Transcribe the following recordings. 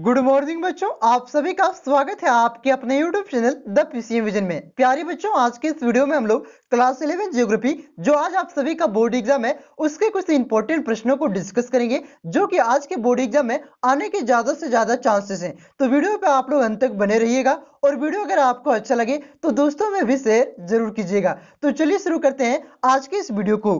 good morning बच्चों आप सभी का स्वागत है आपके अपने YouTube channel the PCM vision में प्यारे बच्चों आज के इस वीडियो में हम लोग क्लास 11 जियोग्राफी जो आज आप सभी का बोर्ड एग्जाम है उसके कुछ इंपॉर्टेंट प्रश्नों को डिस्कस करेंगे जो कि आज के बोर्ड एग्जाम में आने के ज्यादा से ज्यादा चांसेस हैं तो वीडियो पे आप लोग अंत तक बने रहिएगा और वीडियो अगर आपको अच्छा लगे तो दोस्तों में भी शेयर जरूर कीजिएगा तो चलिए शुरू करते हैं आज के इस वीडियो को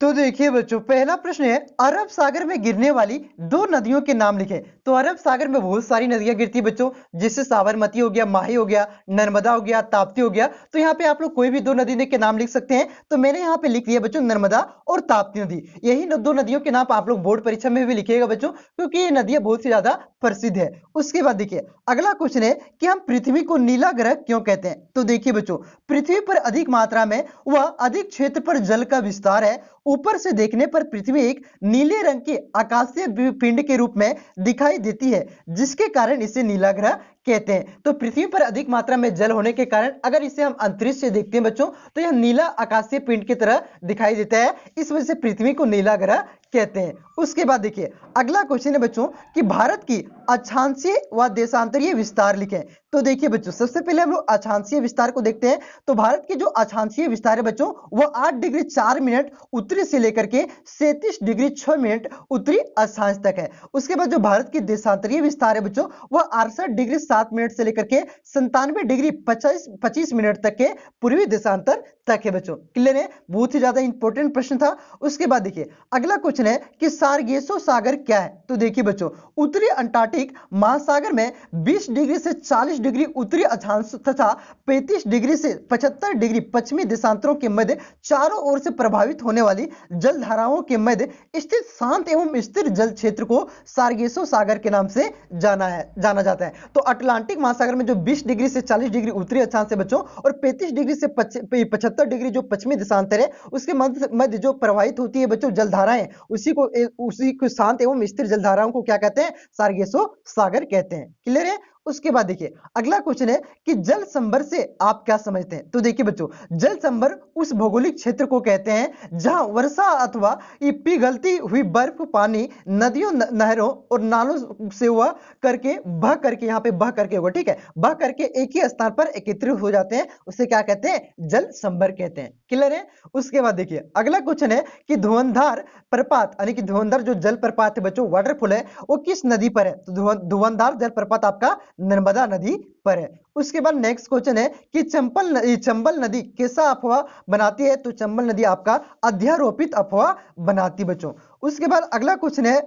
तो देखिए बच्चों पहला प्रश्न है अरब सागर में गिरने वाली दो नदियों के नाम लिखें तो अरब सागर में बहुत सारी नदियां गिरती बच्चों जैसे साबरमती हो गया माही हो गया नर्मदा हो गया ताप्ती हो गया तो यहाँ पे आप लोग कोई भी दो नदी के नाम लिख सकते हैं तो मैंने यहाँ पे लिख दिया बच्चों नर्मदा और ताप्ती नदी यही दो नदियों के नाम आप लोग बोर्ड परीक्षा में भी लिखिएगा बच्चों क्योंकि ये नदियां बहुत सी ज्यादा प्रसिद्ध है उसके बाद देखिए अगला क्वेश्चन है कि हम पृथ्वी को नीला ग्रह क्यों कहते हैं तो देखिए बच्चों पृथ्वी पर अधिक मात्रा में वह अधिक क्षेत्र पर जल का विस्तार है ऊपर से देखने पर पृथ्वी एक नीले रंग के आकाशीय पिंड के रूप में दिखाई देती है जिसके कारण इसे नीला ग्रह कहते हैं तो पृथ्वी पर अधिक मात्रा में जल होने के कारण अगर इसे हम अंतरिक्ष से देखते हैं बच्चों तो यह नीला आकाशीय पिंड की तरह दिखाई देता है इस वजह से पृथ्वी को नीला ग्रह कहते हैं उसके बाद देखिए अगला क्वेश्चन है बच्चों कि भारत की अक्षांशीय व देशांतरीय विस्तार लिखें तो देखिए बच्चों सबसे पहले हम लोग अक्षांशीय विस्तार को देखते हैं तो भारत की जो अक्षांशीय विस्तार है बच्चों वो 8 डिग्री 4 मिनट उत्तरी से लेकर के 37 डिग्री 6 मिनट उत्तरी अक्षांश तक है उसके बाद जो भारत की देशांतरीय विस्तार है बच्चों वह अड़सठ डिग्री सात मिनट से लेकर के संतानवे डिग्री पचास पच्चीस मिनट तक के पूर्वी दिशांतर तक है बच्चों क्लियर है बहुत ही ज्यादा इंपॉर्टेंट प्रश्न था उसके बाद देखिए अगला क्वेश्चन है कि सार्गेसो सागर क्या है तो देखिए बच्चों उत्तरी अंटार्कटिक महासागर में 20 डिग्री से 40 डिग्री उत्तरी अक्षांश तथा 35 डिग्री से 75 डिग्री पश्चिमी देशांतरों के मध्य चारों ओर से प्रभावित होने वाली जलधाराओं के मध्य स्थित शांत एवं स्थिर जल क्षेत्र को सार्गेसो सागर के नाम से जाना है जाना जाता है तो अटलांटिक महासागर में जो बीस डिग्री से चालीस डिग्री उत्तरी अक्षांश है बच्चों और पैंतीस डिग्री से पचहत्तर सत्तर डिग्री जो पश्चिमी दिशांतर है उसके मध्य जो प्रवाहित होती है बच्चों जलधाराएं उसी को उसी को शांत एवं स्थिर जलधाराओं को क्या कहते हैं सार्गेसो सागर कहते हैं क्लियर है उसके बाद देखिए अगला क्वेश्चन है कि जल संबर से आप क्या समझते हैं तो देखिए बच्चों जल संबर उस भौगोलिक क्षेत्र को कहते हैं जहां वर्षा अथवा पिघलती हुई बर्फ पानी नदियों नहरों और नालों से हुआ करके बह करके यहाँ पे बह करके होगा ठीक है बह करके एक ही स्थान पर एकत्रित हो जाते हैं उसे क्या कहते हैं जल संबर कहते हैं क्लियर है उसके बाद देखिए अगला क्वेश्चन है कि धुआंधार प्रपात यानी कि धुआंधार जो जल प्रपात है बच्चों वाटरफॉल है वो किस नदी पर है तो धुआंधार जल प्रपात आपका नर्मदा नदी पर है उसके बाद नेक्स्ट क्वेश्चन है कि चंपल नदी चंबल नदी कैसा अफवाह बनाती है तो चंबल नदी आपका अध्यारोपित अफवाह बनाती बच्चों उसके बाद अगला क्वेश्चन है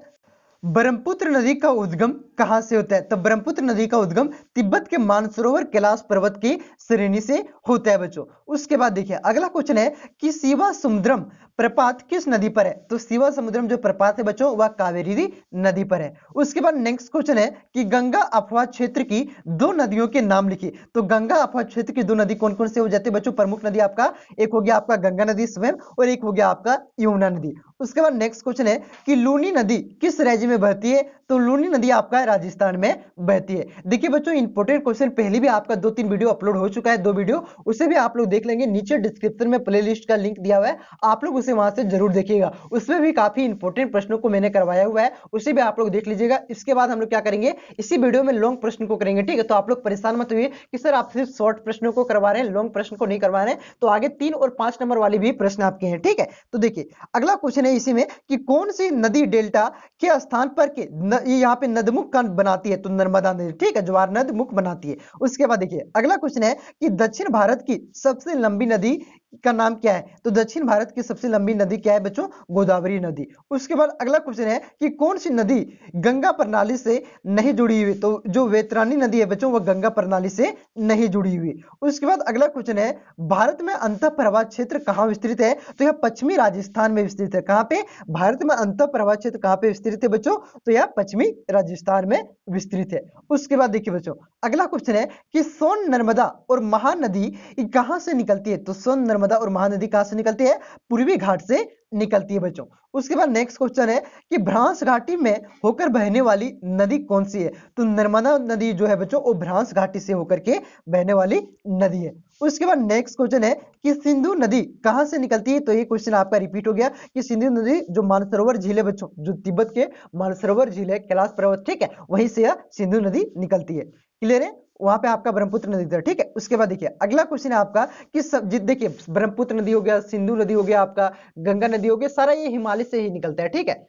ब्रह्मपुत्र नदी का उद्गम कहां से होता है तो ब्रह्मपुत्र नदी का उद्गम तिब्बत के मानसरोवर कैलाश पर्वत की श्रेणी से होता है बच्चों उसके बाद देखिए अगला क्वेश्चन है कि शिवा समुद्रम प्रपात किस नदी पर है तो शिवा समुद्रम जो प्रपात है बच्चों वह कावेरी नदी पर है उसके बाद नेक्स्ट क्वेश्चन है कि गंगा अफवाह क्षेत्र की दो नदियों के नाम लिखिए तो गंगा अफवाह क्षेत्र की दो नदी कौन कौन से हो जाते हैं बच्चों प्रमुख नदी आपका एक हो गया आपका गंगा नदी स्वयं और एक हो गया आपका यमुना नदी उसके बाद नेक्स्ट क्वेश्चन है कि लूनी नदी किस राज्य में बहती है तो लूनी नदी आपका राजस्थान में बहती है देखिए बच्चों इंपोर्टेंट क्वेश्चन पहले भी आपका दो तीन वीडियो अपलोड हो चुका है दो वीडियो उसे भी आप लोग देख लेंगे नीचे डिस्क्रिप्शन में प्ले का लिंक दिया हुआ है आप लोग उसे वहां से जरूर देखिएगा उसमें भी काफी इंपोर्टेंट प्रश्नों को मैंने करवाया हुआ है उसे भी आप लोग देख लीजिएगा इसके बाद हम लोग क्या करेंगे इसी वीडियो में लॉन्ग प्रश्न को करेंगे ठीक है तो आप लोग परेशान मत हुई कि सर आप सिर्फ शॉर्ट प्रश्नों को करवा रहे हैं लॉन्ग प्रश्न को नहीं करवा रहे तो आगे तीन और पांच नंबर वाले भी प्रश्न आपके हैं ठीक है तो देखिए अगला क्वेश्चन है इसी में कि कौन सी नदी डेल्टा के स्थान पर के न, यहाँ पे नदमुख बनाती है तो नर्मदा नदी ठीक है ज्वार नद मुख बनाती है उसके बाद देखिए अगला क्वेश्चन है कि दक्षिण भारत की सबसे लंबी नदी का नाम क्या है तो दक्षिण भारत की सबसे लंबी नदी क्या है बच्चों गोदावरी नदी उसके बाद अगला क्वेश्चन है कि कौन सी नदी गंगा प्रणाली से नहीं जुड़ी हुई तो जो वेतरानी नदी है बच्चों वह गंगा प्रणाली से नहीं जुड़ी हुई उसके बाद अगला क्वेश्चन है भारत में अंत प्रवाह क्षेत्र कहाँ विस्तृत है तो यह पश्चिमी राजस्थान में विस्तृत है कहाँ पे भारत में अंत प्रवाह क्षेत्र कहाँ पे विस्तृत है बच्चों तो यह पश्चिमी राजस्थान में विस्तृत है उसके बाद देखिए बच्चों अगला क्वेश्चन है कि सोन नर्मदा और महानदी कहाँ से निकलती है तो सोन नर्मदा नर्मदा और महानदी कहां से निकलती है पूर्वी घाट से निकलती है बच्चों उसके बाद नेक्स्ट क्वेश्चन है कि भ्रांस घाटी में होकर बहने वाली नदी कौन सी है तो नर्मदा नदी जो है बच्चों वो भ्रांस घाटी से होकर के बहने वाली नदी है उसके बाद नेक्स्ट क्वेश्चन है कि सिंधु नदी कहां से निकलती है तो ये क्वेश्चन आपका रिपीट हो गया कि सिंधु नदी जो मानसरोवर झील है बच्चों जो तिब्बत के मानसरोवर झील है कैलाश पर्वत ठीक है वहीं से यह सिंधु नदी निकलती है क्लियर है वहां पे आपका ब्रह्मपुत्र नदी था ठीक है उसके बाद देखिए अगला क्वेश्चन है आपका कि सब देखिए ब्रह्मपुत्र नदी हो गया सिंधु नदी हो गया आपका गंगा नदी हो गया सारा ये हिमालय से ही निकलता है ठीक है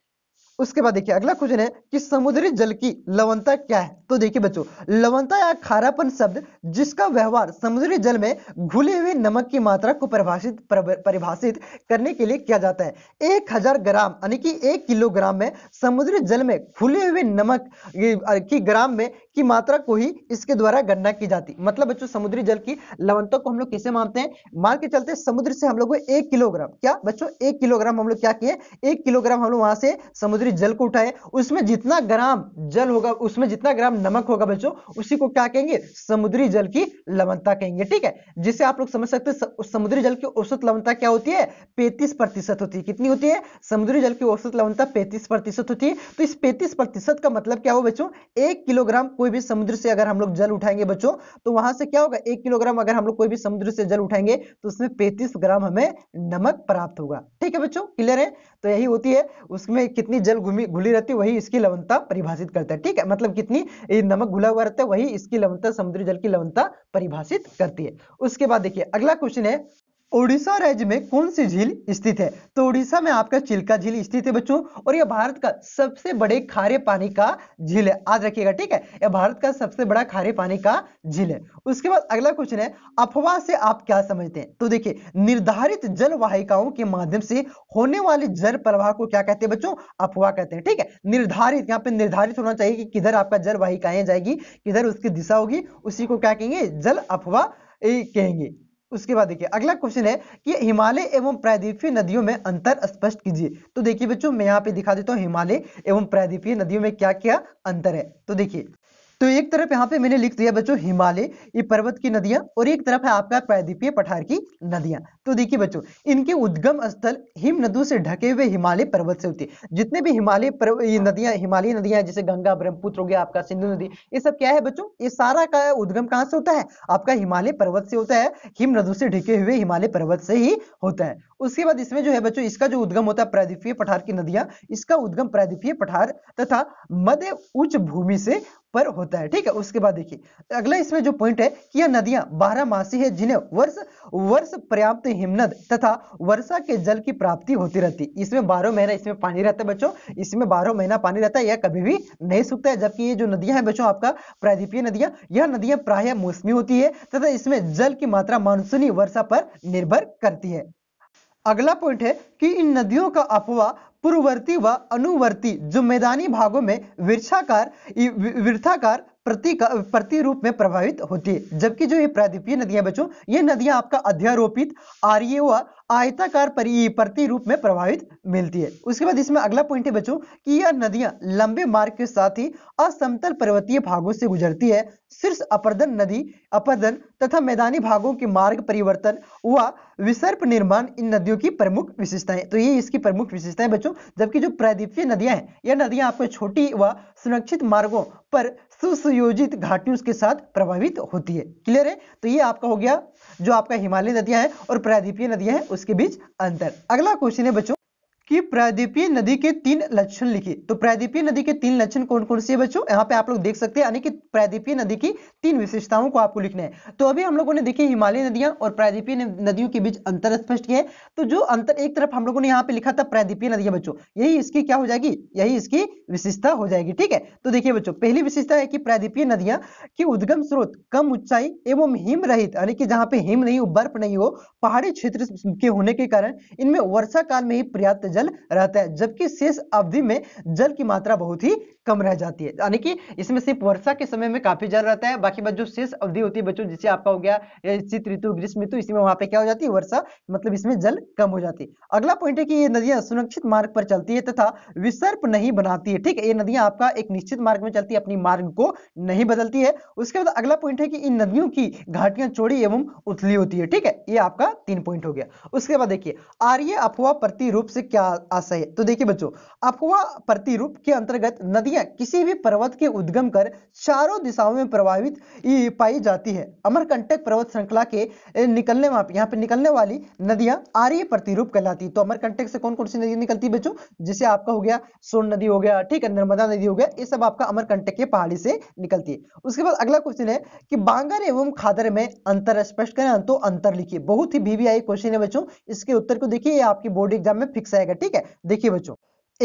उसके बाद देखिए अगला क्वेश्चन है कि समुद्री जल की लवणता क्या है तो देखिए बच्चों लवणता या खारापन शब्द जिसका व्यवहार समुद्री जल में घुले हुए नमक की मात्रा को परिभाषित परिभाषित करने के लिए किया जाता है एक हजार ग्राम यानी कि एक किलोग्राम में समुद्री जल में घुले हुए नमक की ग्राम में की मात्रा को ही इसके द्वारा गणना की जाती मतलब बच्चों समुद्री जल की लवनता को हम लोग कैसे मानते हैं मान के चलते समुद्र से हम लोग एक किलोग्राम क्या बच्चों एक किलोग्राम हम लोग क्या किए एक किलोग्राम हम लोग वहां से समुद्री इस जल को उठाए उसमें जितना ग्राम जल होगा उसमें जितना ग्राम नमक होगा बच्चों उसी को क्या कहेंगे समुद्री जल की लवनता कहेंगे ठीक है जिसे आप लोग समझ सकते हैं समुद्री जल की औसत लवनता क्या होती है पैंतीस प्रतिशत होती है कितनी होती है समुद्री जल की औसत लवनता पैंतीस प्रतिशत होती है तो इस पैंतीस प्रतिशत का मतलब क्या हो बच्चों एक किलोग्राम कोई भी समुद्र से अगर हम लोग जल उठाएंगे बच्चों तो वहां से क्या होगा एक किलोग्राम अगर हम लोग कोई भी समुद्र से जल उठाएंगे तो उसमें पैंतीस ग्राम हमें नमक प्राप्त होगा ठीक है बच्चों क्लियर है तो यही होती है उसमें कितनी जल घुमी घुली रहती है वही इसकी लवनता परिभाषित करता है ठीक है मतलब कितनी नमक घुला हुआ रहता है वही इसकी लवनता समुद्री जल की लवनता परिभाषित करती है उसके बाद देखिए अगला क्वेश्चन है ओडिशा राज्य में कौन सी झील स्थित है तो ओडिशा में आपका चिल्का झील स्थित है बच्चों और यह भारत का सबसे बड़े खारे पानी का झील है याद रखिएगा ठीक है यह भारत का सबसे बड़ा खारे पानी का झील है उसके बाद अगला क्वेश्चन है अफवाह से आप क्या समझते हैं तो देखिए निर्धारित जल वाहिकाओं के माध्यम से होने वाले जल प्रवाह को क्या कहते हैं बच्चों अफवाह कहते हैं ठीक है निर्धारित यहाँ पे निर्धारित होना चाहिए कि किधर आपका जल वाहिकाएं जाएगी किधर उसकी दिशा होगी उसी को क्या कहेंगे जल अफवाह कहेंगे उसके बाद देखिए अगला क्वेश्चन है कि हिमालय एवं प्रायद्वीपीय नदियों में अंतर स्पष्ट कीजिए तो देखिए बच्चों मैं यहाँ पे दिखा देता हूँ हिमालय एवं प्रायद्वीपीय नदियों में क्या क्या अंतर है तो देखिए तो एक तरफ यहाँ पे मैंने लिख दिया बच्चों हिमालय ये पर्वत की नदियां और एक तरफ है आपका प्रायद्वीपीय पठार की नदियां तो देखिए बच्चों इनके उद्गम स्थल हिम नदू से ढके हुए हिमालय पर्वत से होती है जितने भी हिमालय नदियां हिमालय नदियां जैसे गंगा ब्रह्मपुत्र हो गया आपका सिंधु नदी ये सब क्या है बच्चों ये सारा का उद्गम कहाँ से होता है आपका हिमालय पर्वत से होता है हिम नदू से ढके हुए हिमालय पर्वत से ही होता है उसके बाद इसमें जो है बच्चों इसका जो उद्गम होता है प्रादीपीय पठार की नदियां इसका उद्गम प्रादीपीय पठार तथा मध्य उच्च भूमि से पर होता है ठीक है उसके बाद देखिए अगला इसमें जो पॉइंट है कि यह नदियां बारह मासी है जिन्हें वर्ष वर्ष पर्याप्त हिमनद तथा वर्षा के जल की प्राप्ति होती रहती इसमें बारह महीना इसमें पानी रहता है बच्चों इसमें बारह महीना पानी रहता है यह कभी भी नहीं सूखता है जबकि ये जो नदियां हैं बच्चों आपका प्रायद्वीपीय नदियां यह नदियां प्राय मौसमी होती है तथा इसमें जल की मात्रा मानसूनी वर्षा पर निर्भर करती है अगला पॉइंट है कि इन नदियों का अपवा पूर्ववर्ती व अनुवर्ती जो मैदानी भागों में वृक्षाकार वृथाकार प्रति प्रतिरूप में प्रभावित होती है जबकि जो ये प्रादीपीय नदियां बच्चों ये नदियां आपका अध्यारोपित आर्य व आयताकार रूप में प्रभावित मिलती है उसके बाद इसमें अगला पॉइंट है बच्चों कि यह नदियां लंबे मार्ग के साथ ही असमतल पर्वतीय भागों से गुजरती है शीर्ष अपर्दन नदी अपर्दन तथा मैदानी भागों के मार्ग परिवर्तन व विसर्प निर्माण इन नदियों की प्रमुख विशेषताएं तो ये इसकी प्रमुख विशेषताएं बच्चों जबकि जो प्रदीपीय नदियां हैं यह नदियां आपको छोटी व संरक्षित मार्गो पर सुसुयोजित घाटियों के साथ प्रभावित होती है क्लियर है तो ये आपका हो गया जो आपका हिमालय नदियां हैं और प्रायद्वीपीय नदियां हैं उस के बीच अंतर अगला क्वेश्चन है बच्चों कि प्रायद्वीपीय नदी के तीन लक्षण लिखिए तो प्रायद्वीपीय नदी के तीन लक्षण कौन कौन से बच्चों यहाँ पे आप लोग देख सकते हैं यानी कि प्रायद्वीपीय नदी की तीन विशेषताओं को आपको लिखना है तो अभी हम लोगों ने देखिए हिमालय नदियां और प्रायद्वीपीय नदियों के बीच अंतर स्पष्ट किया है तो जो अंतर एक तरफ हम लोगों ने यहाँ पे लिखा था प्रायद्वीपीय नदियां बच्चों यही इसकी क्या हो जाएगी यही इसकी विशेषता हो जाएगी ठीक है तो देखिए बच्चों पहली विशेषता है कि प्रायद्वीपीय नदियां की उद्गम स्रोत कम ऊंचाई एवं हिम रहित यानी कि जहाँ पे हिम नहीं हो बर्फ नहीं हो पहाड़ी क्षेत्र के होने के कारण इनमें वर्षा काल में ही पर्याप्त जल रहता है जबकि शेष अवधि में जल की मात्रा बहुत ही कम रह जाती है यानी कि इसमें सिर्फ वर्षा के समय में काफी जल रहता है बाकी बात जो शेष अवधि होती है बच्चों जिसे आपका हो गया शीत ऋतु ग्रीष्म ऋतु इसमें वहां पे क्या हो जाती है वर्षा मतलब इसमें जल कम हो जाती है अगला पॉइंट है कि ये नदियां सुरक्षित मार्ग पर चलती है तथा विसर्प नहीं बनाती है ठीक है ये नदियां आपका एक निश्चित मार्ग में चलती है अपनी मार्ग को नहीं बदलती है उसके बाद अगला पॉइंट है कि इन नदियों की घाटियां चौड़ी एवं उथली होती है ठीक है ये आपका तीन पॉइंट हो गया उसके बाद देखिए आर्य अफवाह प्रतिरूप से क्या आशय है तो देखिए बच्चों अपवा प्रतिरूप के अंतर्गत नदियां किसी भी पर्वत के उद्गम कर चारों दिशाओं में प्रभावित पाई जाती है अमरकंटक पर्वत श्रृंखला के निकलने वहां पर यहाँ पे निकलने वाली नदियां आर्य प्रतिरूप कहलाती है तो अमरकंटक से कौन कौन सी नदी निकलती है बच्चों जिसे आपका हो गया सोन नदी हो गया ठीक है नर्मदा नदी हो गया ये सब आपका अमरकंटक के पहाड़ी से निकलती है उसके बाद अगला क्वेश्चन है कि बांगर एवं खादर में अंतर स्पष्ट करें तो अंतर लिखिए बहुत ही वीवीआई क्वेश्चन है बच्चों इसके उत्तर को देखिए आपकी बोर्ड एग्जाम में फिक्स आएगा जाएगा ठीक है देखिए बच्चों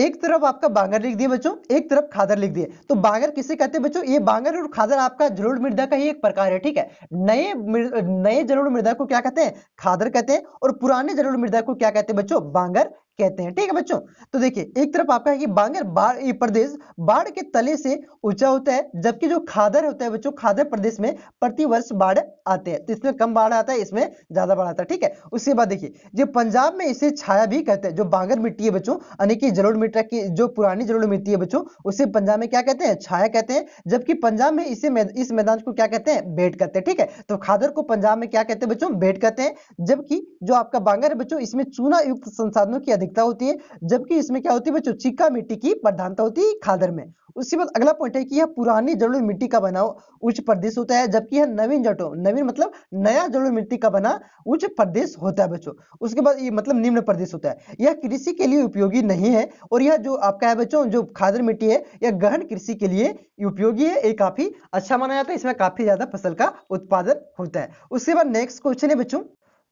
एक तरफ आपका बांगर लिख दिए बच्चों एक तरफ खादर लिख दिए तो बांगर किसे कहते हैं बच्चों ये बांगर और खादर आपका जरूर मृदा का ही एक प्रकार है ठीक है नए नए जलोढ़ मृदा को क्या कहते हैं खादर कहते हैं और पुराने जलोढ़ मृदा को क्या कहते हैं बच्चों बांगर कहते हैं ठीक है बच्चों तो देखिए एक तरफ आपका है कि बांगर बाढ़ प्रदेश बाढ़ के तले से ऊंचा होता है जबकि जो खादर होता है बच्चों खादर प्रदेश में प्रति वर्ष बाढ़ आते हैं तो इसमें कम बाढ़ आता है इसमें ज्यादा बाढ़ आता है ठीक है उसके बाद देखिए जो पंजाब में इसे छाया भी कहते हैं जो बांगर मिट्टी है बच्चों यानी कि जरूर मिट्टा की जो पुरानी जरूर मिट्टी है बच्चों उसे पंजाब में क्या कहते हैं छाया कहते हैं जबकि पंजाब में इसे इस मैदान को क्या कहते हैं बेट कहते हैं ठीक है तो खादर को पंजाब में क्या कहते हैं बच्चों बेट कहते हैं जबकि जो आपका बांगर है बच्चों इसमें चूना युक्त संसाधनों की अधिकता होती है जबकि इसमें क्या होती है बच्चों चिक्का मिट्टी की प्रधानता होती है खादर में उसके बाद अगला पॉइंट है कि यह पुरानी जलोढ़ मिट्टी का बना उच्च प्रदेश होता है जबकि यह नवीन जटो नवीन मतलब नया जलोढ़ मिट्टी का बना उच्च प्रदेश होता है बच्चों उसके बाद ये मतलब निम्न प्रदेश होता है यह कृषि के लिए उपयोगी नहीं है और यह जो आपका है बच्चों जो खादर मिट्टी है यह गहन कृषि के लिए उपयोगी है ये काफी अच्छा माना जाता है इसमें काफी ज्यादा फसल का उत्पादन होता है उसके बाद नेक्स्ट क्वेश्चन है बच्चों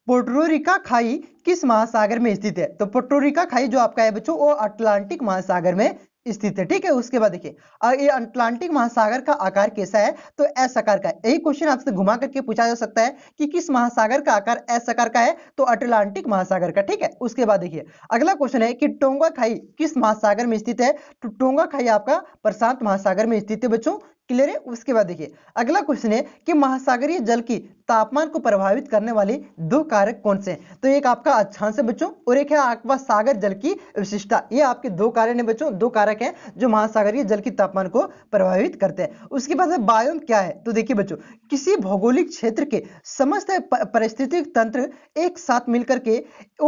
पोर्टोरिका खाई किस महासागर में स्थित है तो पोर्टोरिका खाई जो आपका है बच्चों वो अटलांटिक महासागर में स्थित है ठीक है उसके बाद देखिए ये अटलांटिक महासागर का आकार कैसा है तो एस आकार का यही क्वेश्चन आपसे घुमा करके पूछा जा सकता है कि किस महासागर का आकार एस आकार का है तो अटलांटिक महासागर का ठीक है उसके बाद देखिए अगला क्वेश्चन है कि टोंगा खाई किस महासागर में स्थित है तो टोंगा खाई आपका प्रशांत महासागर में स्थित है बच्चों क्लियर है उसके बाद देखिए अगला क्वेश्चन है कि महासागरीय जल की तापमान को प्रभावित करने वाले दो कारक कौन से हैं तो एक आपका अच्छा से बच्चों और एक है आपका सागर जल की विशिष्टता ये आपके दो कारक हैं बच्चों दो कारक हैं जो महासागरीय जल की तापमान को प्रभावित करते हैं उसके बाद बायोम क्या है तो देखिए बच्चों किसी भौगोलिक क्षेत्र के समस्त परिस्थितिक तंत्र एक साथ मिलकर के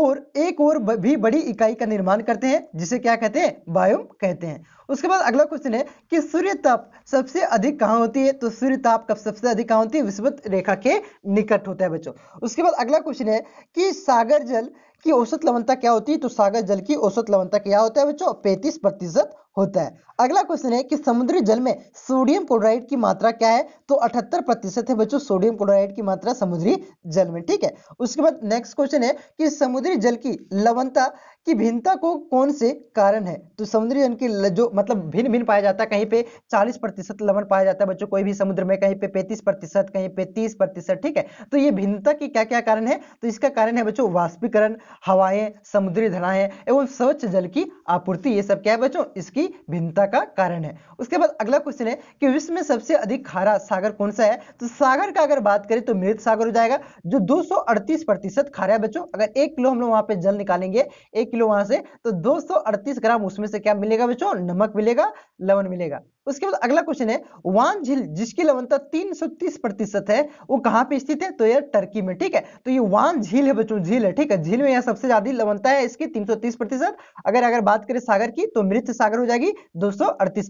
और एक और भी बड़ी इकाई का निर्माण करते हैं जिसे क्या कहते हैं बायोम कहते हैं उसके बाद अगला क्वेश्चन है कि सूर्य ताप सबसे अधिक कहाँ होती है तो सूर्य ताप कब सबसे अधिक कहाँ होती है विषुवत रेखा के निकट होता है बच्चों उसके बाद अगला क्वेश्चन है कि सागर जल की औसत लवनता क्या होती है तो सागर जल की औसत लवनता क्या होता है बच्चों पैंतीस प्रतिशत होता है अगला क्वेश्चन है कि समुद्री जल में सोडियम क्लोराइड की मात्रा क्या है तो अठहत्तर प्रतिशत है बच्चों सोडियम क्लोराइड की मात्रा समुद्री जल में ठीक है उसके बाद नेक्स्ट क्वेश्चन है कि समुद्री जल की लवनता कि भिन्नता को कौन से कारण है तो समुद्री जन की जो मतलब भिन्न भिन्न पाया जाता है कहीं पे 40 प्रतिशत लवन पाया जाता है बच्चों कोई भी समुद्र में कहीं पे 35 प्रतिशत कहीं पे 30 प्रतिशत ठीक है तो ये भिन्नता की क्या क्या कारण है तो इसका कारण है बच्चों वाष्पीकरण हवाएं समुद्री धराएं एवं स्वच्छ जल की आपूर्ति ये सब क्या है बच्चों इसकी भिन्नता का कारण है उसके बाद अगला क्वेश्चन है कि विश्व में सबसे अधिक खारा सागर कौन सा है तो सागर का अगर बात करें तो मृत सागर हो जाएगा जो 238 प्रतिशत खारा है बच्चों अगर एक किलो हम लोग वहां पर जल निकालेंगे एक किलो वहां से तो 238 ग्राम उसमें से क्या मिलेगा बच्चों नमक मिलेगा लवन मिलेगा उसके बाद अगला क्वेश्चन है वान झील जिसकी लवनता 330 प्रतिशत है वो कहां पे स्थित है तो ये टर्की में ठीक है तो ये वान झील है बच्चों झील है ठीक है झील में यहाँ सबसे ज्यादा लवनता है इसकी तीन प्रतिशत अगर अगर बात करें सागर की तो मृत सागर हो जाएगी दो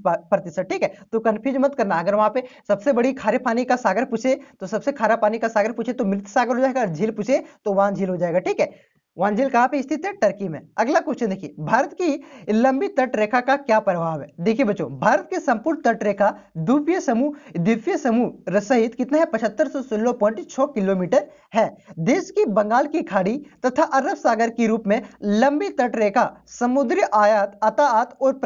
प्रतिशत ठीक है तो कंफ्यूज मत करना अगर वहां पर सबसे बड़ी खारे पानी का सागर पूछे तो सबसे खारा पानी का सागर पूछे तो मृत सागर हो जाएगा झील पूछे तो वान झील हो जाएगा ठीक है वन झील कहाँ पे स्थित है टर्की में अगला क्वेश्चन देखिए भारत की लंबी तट रेखा का क्या प्रभाव है देखिए बच्चों भारत के संपूर्ण तट रेखा द्वीपीय समूह द्वीपीय समूह सहित कितना है पचहत्तर सौ सोलह पॉइंट छह किलोमीटर है देश की बंगाल की खाड़ी तथा अरब सागर के रूप में लंबी तट रेखा समुद्री आयात अतात और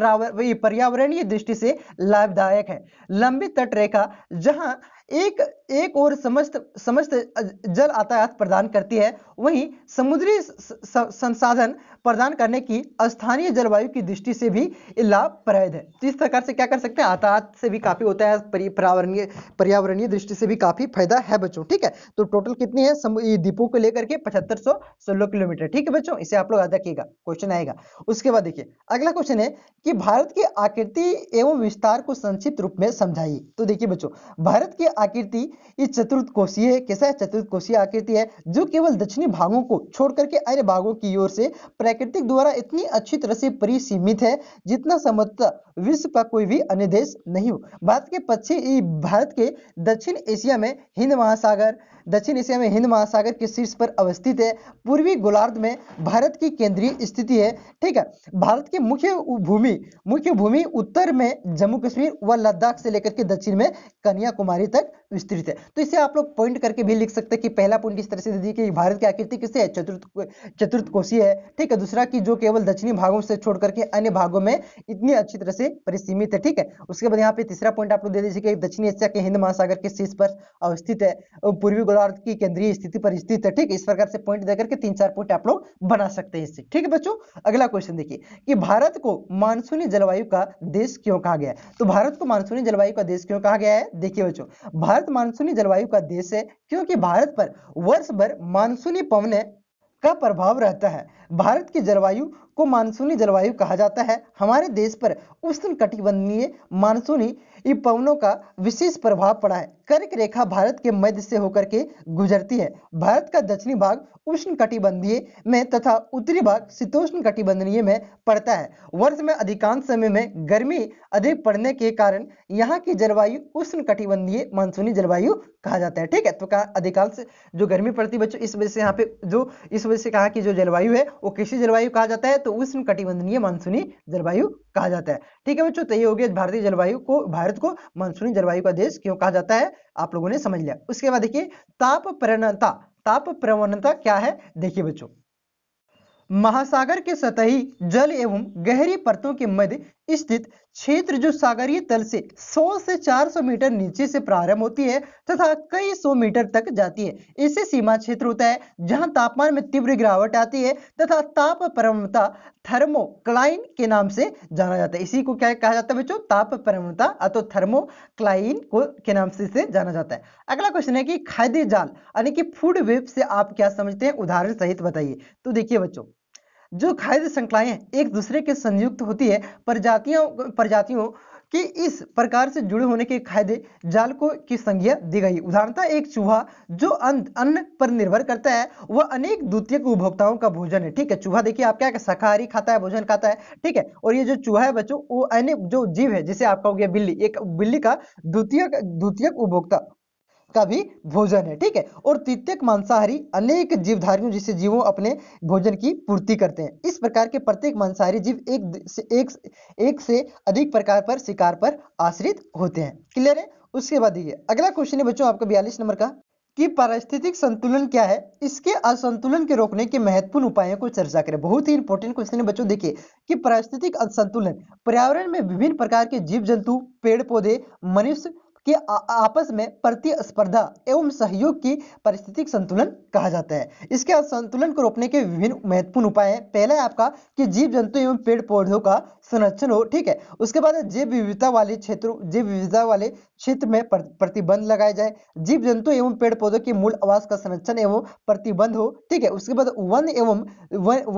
पर्यावरणीय दृष्टि से लाभदायक है लंबी तट रेखा जहां एक एक और समस्त समस्त जल आतायात प्रदान करती है वहीं समुद्री संसाधन प्रदान करने की स्थानीय जलवायु की दृष्टि से भी लाभप्रद है तो इस प्रकार से क्या कर सकते हैं आतायात से भी काफी होता है पर्यावरणीय पर्यावरणीय दृष्टि से भी काफी फायदा है बच्चों ठीक है तो टोटल कितनी है दीपों को लेकर के पचहत्तर किलोमीटर ठीक है बच्चों इसे आप लोग याद रखिएगा क्वेश्चन आएगा उसके बाद देखिए अगला क्वेश्चन है कि भारत की आकृति एवं विस्तार को संक्षिप्त रूप में समझाइए तो देखिए बच्चों भारत की आकृति ये चतुर्थ कोशीय है कैसा है चतुर्थ कोशीय आकृति है जो केवल दक्षिणी भागों को छोड़कर के अन्य भागों की ओर से प्राकृतिक द्वारा इतनी अच्छी तरह से परिसीमित है जितना समतः विश्व का कोई भी अन्य देश नहीं हो भारत के पश्चिम भारत के दक्षिण एशिया में हिंद महासागर दक्षिण एशिया में हिंद महासागर के शीर्ष पर अवस्थित है पूर्वी गोलार्ध में भारत की केंद्रीय स्थिति है ठीक है भारत की मुख्य भूमि मुख्य भूमि उत्तर में जम्मू कश्मीर व लद्दाख से लेकर के दक्षिण में कन्याकुमारी तक विस्तृत है तो इसे आप लोग पॉइंट करके भी लिख सकते हैं कि पहला पॉइंट इस तरह से दे कि भारत की आकृति किससे है चतुर्थ चतुर्थ कोशी है ठीक है दूसरा कि जो केवल दक्षिणी भागों से छोड़ करके अन्य भागों में इतनी अच्छी तरह से परिसीमित है ठीक है उसके बाद यहाँ पे तीसरा पॉइंट आप लोग दे दीजिए कि दक्षिणी एशिया के हिंद महासागर के शीर्ष पर अवस्थित है पूर्वी गोलार्ध की केंद्रीय स्थिति पर स्थित है ठीक है इस प्रकार से पॉइंट देकर के तीन चार पॉइंट आप लोग बना सकते हैं इससे ठीक है बच्चों अगला क्वेश्चन देखिए कि भारत को मानसूनी जलवायु का देश क्यों कहा गया है तो भारत को मानसूनी जलवायु का देश क्यों कहा गया है देखिए बच्चों भारत मानसूनी जलवायु का देश है क्योंकि भारत पर वर्ष भर मानसूनी पवन का प्रभाव रहता है भारत की जलवायु को मानसूनी जलवायु कहा जाता है हमारे देश पर उष्ण कटिबंधीय मानसूनी पवनों का विशेष प्रभाव पड़ा है कर्क रेखा भारत के मध्य से होकर के गुजरती है भारत का दक्षिणी भाग उष्ण कटिबंधीय में तथा उत्तरी भाग शीतोष्ण कटिबंधीय में पड़ता है वर्ष में अधिकांश समय में गर्मी अधिक पड़ने के कारण यहाँ की जलवायु उष्ण कटिबंधीय मानसूनी जलवायु कहा जाता है ठीक है तो कहा अधिकांश जो गर्मी पड़ती है बच्चों इस वजह से यहाँ पे जो इस वजह से कहा कि जो जलवायु है वो कृषि जलवायु कहा जाता है तो उष्ण कटिबंधनीय मानसूनी जलवायु कहा जाता है ठीक है बच्चों तो ये हो गया भारतीय जलवायु को भारत को मानसूनी जलवायु का देश क्यों कहा जाता है आप लोगों ने समझ लिया उसके बाद देखिए ताप प्रणता ताप प्रवणता क्या है देखिए बच्चों महासागर के सतही जल एवं गहरी परतों के मध्य स्थित क्षेत्र जो सागरीय तल से 100 से 400 मीटर नीचे से प्रारंभ होती है तथा कई सौ मीटर तक जाती है इसे सीमा क्षेत्र होता है जहां तापमान में तीव्र गिरावट आती है तथा ताप प्रवणता थर्मोक्लाइन के नाम से जाना जाता है इसी को क्या कहा जाता है बच्चों ताप प्रवणता अतो थर्मोक्लाइन को के नाम से इसे जाना जाता है अगला क्वेश्चन है कि खाद्य जाल यानी कि फूड वेब से आप क्या समझते हैं उदाहरण सहित बताइए तो देखिए बच्चों जो खाद्य श्रृंखलाएं एक दूसरे के संयुक्त होती है प्रजातियों प्रजातियों कि इस प्रकार से जुड़े होने के फायदे जाल को की संज्ञा दी गई उदाहरणतः एक चूहा जो अन्न पर निर्भर करता है वह अनेक द्वितीय उपभोक्ताओं का भोजन है ठीक है चूहा देखिए आप क्या शाकाहारी खाता है भोजन खाता है ठीक है और ये जो चूहा है बच्चों वो अनेक जो जीव है जिसे आपका हो गया बिल्ली एक बिल्ली का द्वितीय द्वितीय उपभोक्ता का भी भोजन है ठीक है और तृतीय मांसाहारी अनेक जीवधारियों जिसे जीवों अपने भोजन की पूर्ति करते हैं इस प्रकार के प्रत्येक मांसाहारी जीव एक से एक, एक से अधिक प्रकार पर शिकार पर आश्रित होते हैं क्लियर है उसके बाद ये अगला क्वेश्चन है बच्चों आपका बयालीस नंबर का कि पारिस्थितिक संतुलन क्या है इसके असंतुलन के रोकने के महत्वपूर्ण उपायों को चर्चा करें बहुत ही इंपॉर्टेंट क्वेश्चन है बच्चों देखिए कि पारिस्थितिक असंतुलन पर्यावरण में विभिन्न प्रकार के जीव जंतु पेड़ पौधे मनुष्य के आ, आपस में प्रतिस्पर्धा एवं सहयोग की परिस्थितिक संतुलन कहा जाता है इसके संतुलन को रोकने के विभिन्न महत्वपूर्ण उपाय हैं पहला है आपका कि जीव जंतु एवं पेड़ पौधों का संरक्षण हो ठीक है उसके बाद जैव विविधता वाले क्षेत्र जैव विविधता वाले क्षेत्र में प्रतिबंध लगाया जाए जीव जंतु एवं पेड़ पौधों के मूल आवास का संरक्षण एवं प्रतिबंध हो ठीक है उसके बाद वन एवं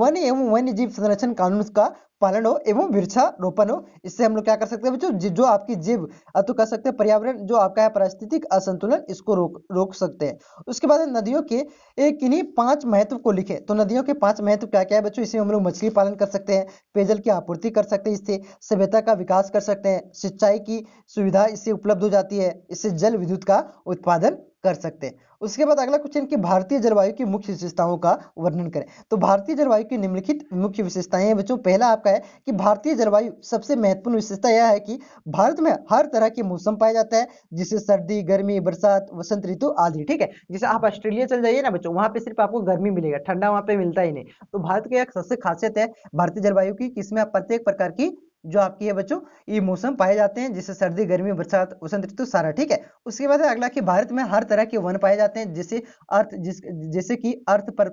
वन एवं वन्य जीव संरक्षण कानून का पालन हो एवं वृक्षारोपण हो इससे हम लोग क्या कर सकते हैं बच्चों जो आपकी जीव तो कह सकते हैं पर्यावरण जो आपका है परिस्थितिक असंतुलन इसको रोक रोक सकते हैं उसके बाद नदियों के एक इन्हीं पांच महत्व को लिखे तो नदियों के पांच महत्व क्या क्या है बच्चों इसमें हम लोग मछली पालन कर सकते हैं पेयजल की आपूर्ति कर सकते हैं इससे सभ्यता का विकास कर सकते हैं सिंचाई की सुविधा इससे उपलब्ध हो जाती है इससे जल विद्युत का उत्पादन कर सकते हैं उसके बाद अगला क्वेश्चन कि भारतीय जलवायु की मुख्य विशेषताओं का वर्णन करें तो भारतीय जलवायु की निम्नलिखित मुख्य विशेषताएं हैं बच्चों पहला आपका है कि भारतीय जलवायु सबसे महत्वपूर्ण विशेषता यह है कि भारत में हर तरह के मौसम पाया जाता है जिसे सर्दी गर्मी बरसात वसंत ऋतु आदि ठीक है जैसे आप ऑस्ट्रेलिया चल जाइए ना बच्चों वहां पर सिर्फ आपको गर्मी मिलेगा ठंडा वहां पर मिलता ही नहीं तो भारत की एक सबसे खासियत है भारतीय जलवायु की किसमें प्रत्येक प्रकार की जो आपकी है बच्चों ये मौसम पाए जाते हैं जैसे सर्दी गर्मी बरसात वसंत ऋतु सारा ठीक है उसके बाद अगला कि भारत में हर तरह के वन पाए जाते हैं जैसे अर्थ जिस जैसे कि अर्थ पर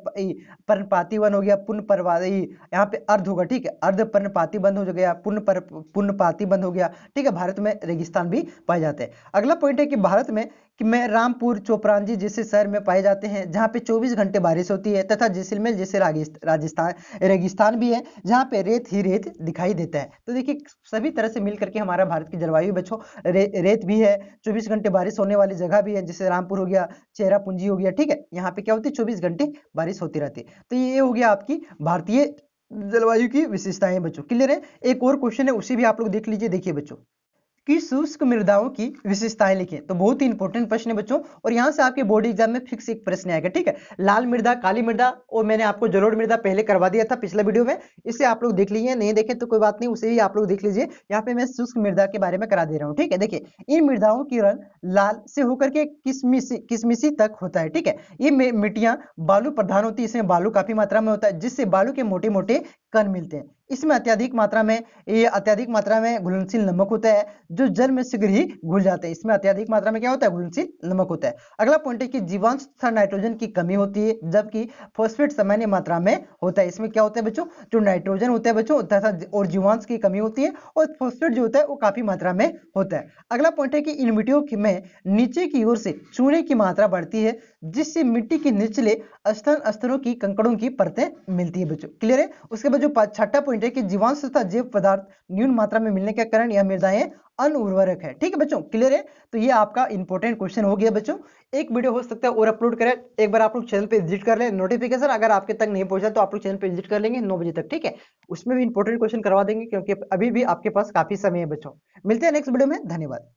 पर्णपाती वन हो गया पुण्य परवादी यहाँ पे अर्ध होगा ठीक है अर्ध पर्णपाती बंद हो गया पुण्य पर पुण्यपाती बंद हो गया ठीक है भारत में रेगिस्तान भी पाए जाते हैं अगला पॉइंट है कि भारत में कि मैं रामपुर चोपरांजी जैसे शहर में पाए जाते हैं जहाँ पे 24 घंटे बारिश होती है तथा जैसलमेर जैसे राजस्थान रेगिस्तान भी है जहाँ पे रेत ही रेत दिखाई देता है तो देखिए सभी तरह से मिल करके हमारा भारत की जलवायु बचो रे, रेत भी है 24 घंटे बारिश होने वाली जगह भी है जैसे रामपुर हो गया चेहरा पूंजी हो गया ठीक है यहाँ पे क्या होती है चौबीस घंटे बारिश होती रहती है तो ये हो गया आपकी भारतीय जलवायु की विशेषताएं बच्चों क्लियर है एक और क्वेश्चन है उसे भी आप लोग देख लीजिए देखिए बच्चों कि शुष्क मृदाओं की विशेषताएं लिखे तो बहुत ही इंपॉर्टेंट प्रश्न है बच्चों और यहाँ से आपके बोर्ड एग्जाम में फिक्स एक प्रश्न आएगा ठीक है लाल मृदा काली मृदा और मैंने आपको जलोड़ मृदा पहले करवा दिया था पिछले वीडियो में इसे आप लोग देख लीजिए नहीं देखे तो कोई बात नहीं उसे ही आप लोग देख लीजिए यहाँ पे मैं शुष्क मृदा के बारे में करा दे रहा हूँ ठीक है देखिए इन मृदाओं की रंग लाल से होकर के किसमिसी किसमिसी तक होता है ठीक है ये मिट्टियां बालू प्रधान होती है इसमें बालू काफी मात्रा में होता है जिससे बालू के मोटे मोटे कण मिलते हैं इसमें अत्यधिक मात्रा में ये अत्यधिक मात्रा में घुलनशील नमक होता है जो जल में शीघ्र ही घुल जाते हैं इसमें अत्यधिक मात्रा में क्या होता है घुलनशील नमक होता है अगला पॉइंट है कि जीवांश तथा नाइट्रोजन की कमी होती है जबकि फॉस्फेट सामान्य मात्रा में होता है इसमें क्या होता है बच्चों जो नाइट्रोजन होता है बच्चों तथा और जीवांश की कमी होती है और फॉस्फेट जो होता है वो काफी मात्रा में होता है अगला पॉइंट है कि इन मिट्टियों में नीचे की ओर से चूने की मात्रा बढ़ती है जिससे मिट्टी के निचले स्तन स्तरों की कंकड़ों की परतें मिलती है बच्चों क्लियर है उसके बाद जो छठा पॉइंट है कि जीवांश तथा जैव पदार्थ न्यून मात्रा में मिलने के कारण यह मृदाएं अनुर्वरक है ठीक है बच्चों क्लियर है तो ये आपका इंपॉर्टेंट क्वेश्चन हो गया बच्चों एक वीडियो हो सकता है और अपलोड करें एक बार आप लोग चैनल पे विजिट कर ले नोटिफिकेशन अगर आपके तक नहीं पहुंचा तो आप लोग चैनल पे विजिट कर लेंगे नौ बजे तक ठीक है उसमें भी इंपॉर्टेंट क्वेश्चन करवा देंगे क्योंकि अभी भी आपके पास काफी समय है बच्चों मिलते हैं नेक्स्ट वीडियो में धन्यवाद